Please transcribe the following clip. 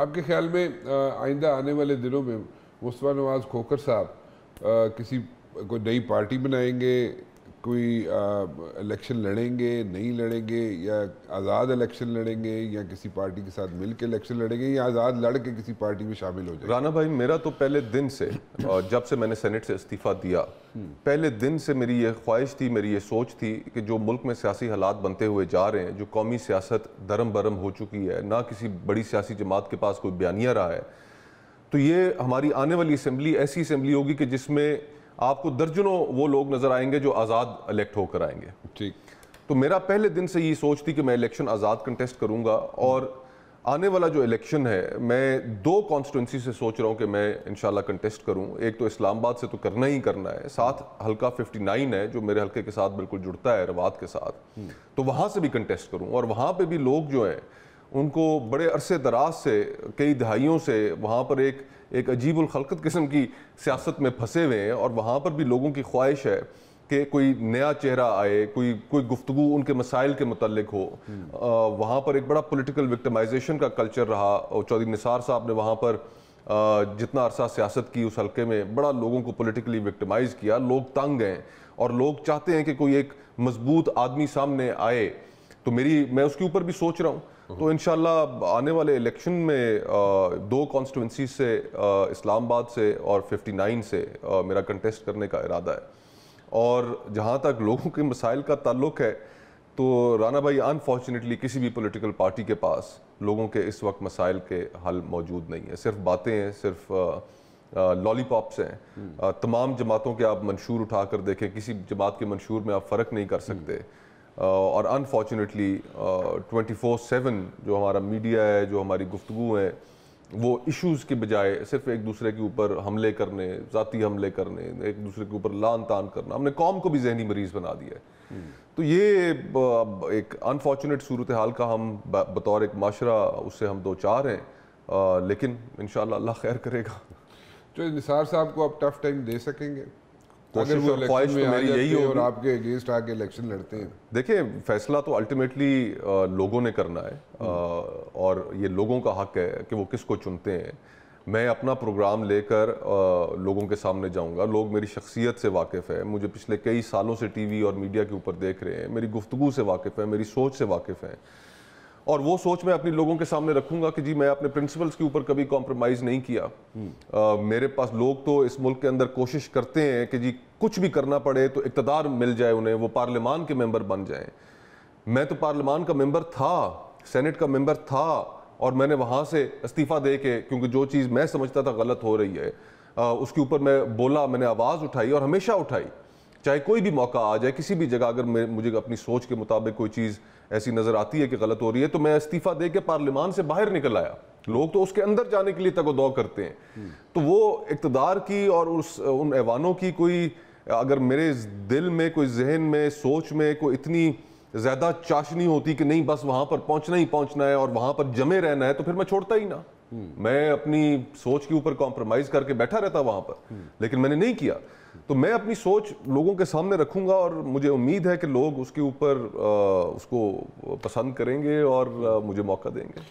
आपके ख्याल में आइंदा आने वाले दिनों में मुस्तफ़ा नवाज़ खोकर साहब किसी कोई नई पार्टी बनाएंगे कोई इलेक्शन लड़ेंगे नहीं लड़ेंगे या आज़ाद इलेक्शन लड़ेंगे या किसी पार्टी के साथ मिल के इलेक्शन लड़ेंगे या आज़ाद लड़ के किसी पार्टी में शामिल हो जाएंगे राना भाई मेरा तो पहले दिन से और जब से मैंने सेनेट से इस्तीफ़ा दिया हम्म। पहले दिन से मेरी ये ख्वाहिश थी मेरी ये सोच थी कि जो मुल्क में सियासी हालात बनते हुए जा रहे हैं जो कौमी सियासत धर्म बरम हो चुकी है ना किसी बड़ी सियासी जमात के पास कोई बयानिया रहा है तो ये हमारी आने वाली असम्बली ऐसी असम्बली होगी कि जिसमें आपको दर्जनों वो लोग नज़र आएंगे जो आज़ाद इलेक्ट होकर आएंगे ठीक तो मेरा पहले दिन से ये सोच थी कि मैं इलेक्शन आज़ाद कंटेस्ट करूंगा और आने वाला जो इलेक्शन है मैं दो कॉन्स्टिट्यूंसी से सोच रहा हूँ कि मैं इनशाला कंटेस्ट करूँ एक तो इस्लामाबाद से तो करना ही करना है साथ हल्का 59 है जो मेरे हल्के के साथ बिल्कुल जुड़ता है रवात के साथ तो वहाँ से भी कंटेस्ट करूँ और वहाँ पर भी लोग जो हैं उनको बड़े अरसे दराज से कई दहाइयों से वहाँ पर एक एक अजीब खलकत किस्म की सियासत में फंसे हुए हैं और वहाँ पर भी लोगों की ख्वाहिश है कि कोई नया चेहरा आए कोई कोई गुफ्तु उनके मसाइल के मतलब हो आ, हम्म। वहाँ पर एक बड़ा पोलिटिकल विक्टमाइजेशन का कल्चर रहा और चौधरी निसार साहब ने वहाँ पर आ, जितना अरसा सियासत की उस हल्के में बड़ा लोगों को पोलिटिकली विक्टमाइज़ किया लोग तंग हैं और लोग चाहते हैं कि कोई एक मजबूत आदमी सामने आए तो मेरी मैं उसके ऊपर भी सोच रहा हूँ तो इन आने वाले इलेक्शन में दो कॉन्स्टिटेंसी से इस्लामाबाद से और 59 से मेरा कंटेस्ट करने का इरादा है और जहाँ तक लोगों के मसाइल का ताल्लुक है तो राना भाई अनफॉर्चुनेटली किसी भी पॉलिटिकल पार्टी के पास लोगों के इस वक्त मसाइल के हल मौजूद नहीं है सिर्फ बातें हैं सिर्फ लॉलीपॉप्स हैं हम्म। तमाम जमातों के आप मंशूर उठा कर देखें किसी जमात के मंशूर में आप फ़र्क नहीं कर सकते और अनफॉर्चुनेटली ट्वेंटी फोर सेवन जो हमारा मीडिया है जो हमारी गुफ्तु है वो इश्यूज़ के बजाय सिर्फ एक दूसरे के ऊपर हमले करने ज़ाती हमले करने एक दूसरे के ऊपर लान तान करना हमने कौम को भी जहनी मरीज़ बना दिया है तो ये एक अनफॉर्चुनेट सूरत हाल का हम बतौर एक माशरा उससे हम दो चार हैं आ, लेकिन इन अल्लाह खैर करेगा जो निसार साहब को आप टफ टाइम दे सकेंगे ख्वाहिश तो मेरी यही और आपके अगेंस्ट आके इलेक्शन लड़ते हैं देखिए फैसला तो अल्टीमेटली लोगों ने करना है हम्म। और ये लोगों का हक है कि वो किसको चुनते हैं मैं अपना प्रोग्राम लेकर लोगों के सामने जाऊंगा लोग मेरी शख्सियत से वाकिफ़ है मुझे पिछले कई सालों से टीवी और मीडिया के ऊपर देख रहे हैं मेरी गुफ्तु से वाकिफ़ है मेरी सोच से वाकिफ़ है और वो सोच मैं अपने लोगों के सामने रखूंगा कि जी मैं अपने प्रिंसिपल्स के ऊपर कभी कॉम्प्रोमाइज़ नहीं किया आ, हम्म। मेरे पास लोग तो इस मुल्क के अंदर कोशिश करते हैं कि जी कुछ भी करना पड़े तो इकतदार मिल जाए उन्हें वो पार्लियामान के मेंबर बन जाएं मैं तो पार्लियामान का मेंबर था सेनेट का मेंबर था और मैंने वहाँ से इस्तीफ़ा दे के क्योंकि जो चीज़ मैं समझता था गलत हो रही है आ, उसके ऊपर मैं बोला मैंने आवाज़ उठाई और हमेशा उठाई चाहे कोई भी मौका आ जाए किसी भी जगह अगर मुझे अपनी सोच के मुताबिक कोई चीज़ ऐसी नज़र आती है कि गलत हो रही है तो मैं इस्तीफ़ा दे के पार्लियामान से बाहर निकल आया लोग तो उसके अंदर जाने के लिए दौ करते हैं हम्म। तो वो इकतदार की और उस उन ऐवानों की कोई अगर मेरे दिल में कोई जहन में सोच में कोई इतनी ज़्यादा चाशनी होती कि नहीं बस वहाँ पर पहुँचना ही पहुँचना है और वहाँ पर जमे रहना है तो फिर मैं छोड़ता ही ना हम्म। मैं अपनी सोच के ऊपर कॉम्प्रोमाइज़ करके बैठा रहता वहाँ पर हम्म। लेकिन मैंने नहीं किया तो मैं अपनी सोच लोगों के सामने रखूंगा और मुझे उम्मीद है कि लोग उसके ऊपर उसको पसंद करेंगे और मुझे मौका देंगे